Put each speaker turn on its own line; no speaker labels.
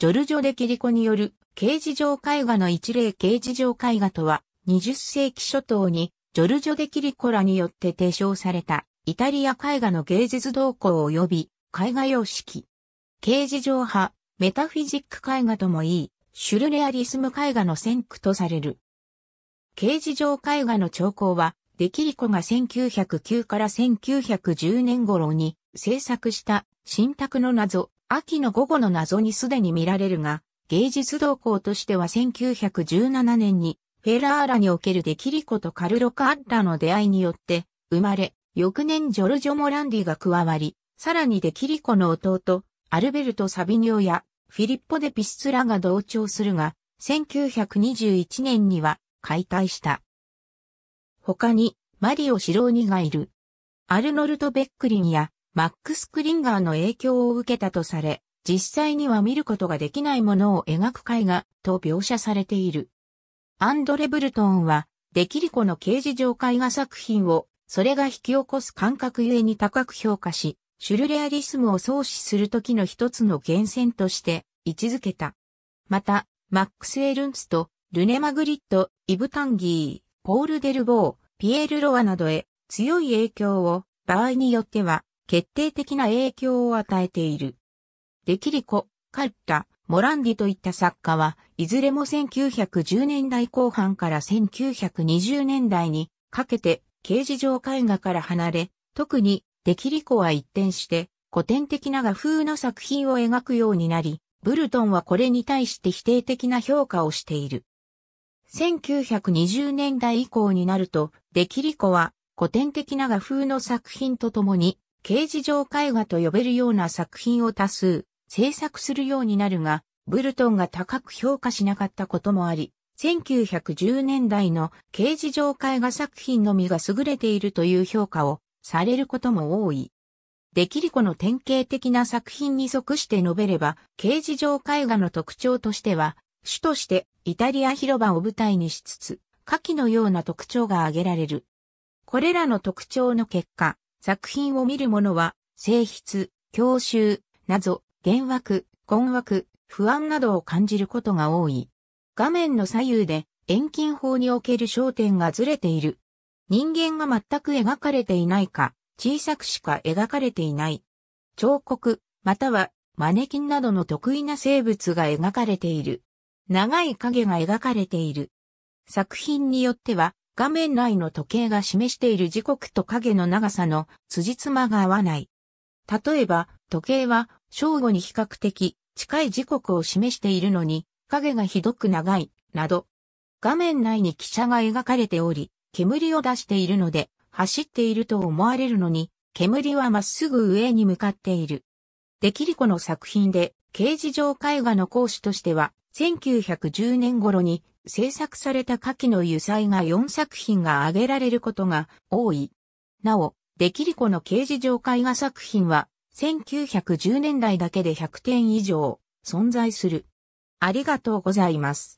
ジョルジョ・デ・キリコによる刑事上絵画の一例刑事上絵画とは、20世紀初頭にジョルジョ・デ・キリコらによって提唱されたイタリア絵画の芸術動向及び絵画様式。刑事上派、メタフィジック絵画ともいい、シュルレアリスム絵画の先駆とされる。刑事上絵画の兆候は、デキリコが1909から1910年頃に制作した新宅の謎、秋の午後の謎にすでに見られるが、芸術動向としては1917年に、フェラーラにおけるデキリコとカルロ・カッラの出会いによって、生まれ、翌年ジョルジョ・モランディが加わり、さらにデキリコの弟、アルベルト・サビニョや、フィリッポ・デ・ピスツラが同調するが、1921年には解体した。他に、マリオ・シローニがいる。アルノルト・ベックリンや、マックス・クリンガーの影響を受けたとされ、実際には見ることができないものを描く絵画と描写されている。アンドレ・ブルトンは、デキリコの刑事上絵画作品を、それが引き起こす感覚ゆえに高く評価し、シュルレアリスムを創始するときの一つの源泉として位置づけた。また、マックス・エルンツと、ルネ・マグリット、イブ・タンギー、ポール・デルボー、ピエール・ロワなどへ強い影響を場合によっては決定的な影響を与えている。デキリコ、カッタ、モランディといった作家は、いずれも1910年代後半から1920年代にかけて、刑事上絵画から離れ、特にデキリコは一転して、古典的な画風の作品を描くようになり、ブルトンはこれに対して否定的な評価をしている。1920年代以降になると、デキリコは古典的な画風の作品とともに、形事上絵画と呼べるような作品を多数制作するようになるが、ブルトンが高く評価しなかったこともあり、1910年代の形事上絵画作品のみが優れているという評価をされることも多い。デキリコの典型的な作品に即して述べれば、形事上絵画の特徴としては、主としてイタリア広場を舞台にしつつ、下記のような特徴が挙げられる。これらの特徴の結果、作品を見る者は、性質、教習、謎、幻惑、困惑、不安などを感じることが多い。画面の左右で遠近法における焦点がずれている。人間が全く描かれていないか、小さくしか描かれていない。彫刻、またはマネキンなどの得意な生物が描かれている。長い影が描かれている。作品によっては、画面内の時計が示している時刻と影の長さの辻褄が合わない。例えば、時計は正午に比較的近い時刻を示しているのに、影がひどく長い、など。画面内に汽車が描かれており、煙を出しているので、走っていると思われるのに、煙はまっすぐ上に向かっている。デキリコの作品で、刑事上絵画の講師としては、1910年頃に制作された下記の油彩が4作品が挙げられることが多い。なお、デキリコの刑事上絵画作品は1910年代だけで100点以上存在する。ありがとうございます。